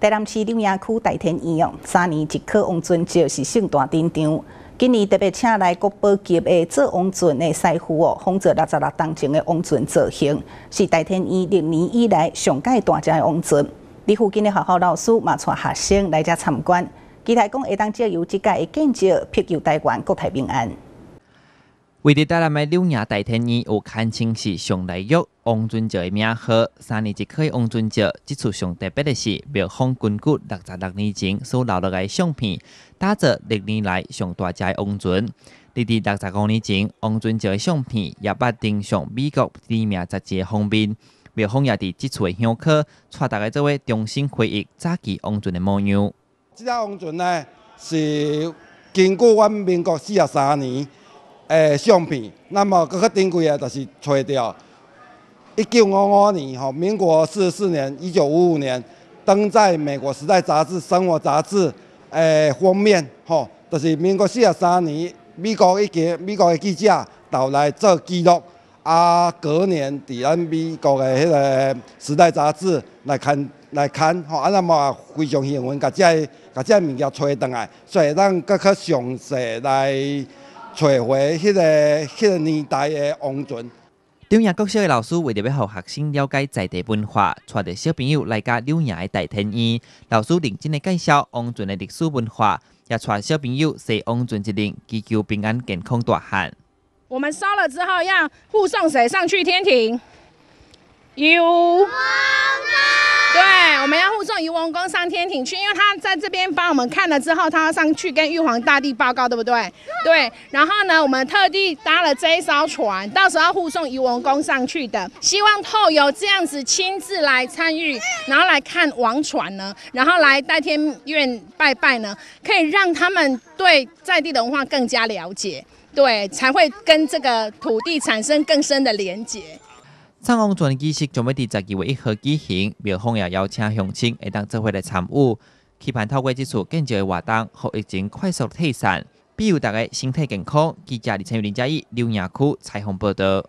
台南市柳营区大天医院三年一科王尊就是盛大登场。今年特别请来国宝级的做王尊的师傅哦，仿制六十六当前的王尊造型，是大天医院六年以来上届大正的王尊。李附近的学校老师嘛，带学生来这参观，期待讲下当借有即届的建设，祈求台湾国泰民安。为的带来买六年大天年，我看清是上大玉王尊照的名号。三年级可以王尊照，这次上特别的是，庙方根据六十六年前所留落来相片，带着六年来上大诶王尊。弟弟六十五年前，王尊照的相片也捌登上美国知名杂志封面。庙方也伫这诶乡客，带大家作位重新回忆早期王尊的模样。这只王尊呢，是经过阮民国四十三年。诶，相片。那么，更较珍贵诶，就是找到一九五五年吼，民国四十四年，一九五五年登在美国《时代》杂志、《生活》杂志诶封面吼，就是民国四十三年，美国一个美国诶记者到来做记录，啊，隔年伫咱美国的迄个《时代》杂志来看来看吼，啊，那么非常幸运，把这把这物件找倒来，所以咱更较详细来。找回迄个迄个年代的王尊。中央国小的老师为着要学学生了解在地文化，带着小朋友来到柳埕的大天院，老师认真地介绍王尊的历史文化，也带小朋友写王尊之灵祈求平安健康大汉。我们烧了之后，要护送谁上去天庭？有。余王宫上天庭去，因为他在这边帮我们看了之后，他要上去跟玉皇大帝报告，对不对？对。然后呢，我们特地搭了这一艘船，到时候护送余王宫上去的。希望透有这样子亲自来参与，然后来看王船呢，然后来代天院拜拜呢，可以让他们对在地的文化更加了解，对，才会跟这个土地产生更深的连结。三光船机室将会伫十二月一号举行，庙方也邀请乡亲一当做伙来参与，期盼透过这次更重的活动，学疫情快速退散，比如大家身体健康。记者李千宇林嘉怡，刘雅库，采访报道。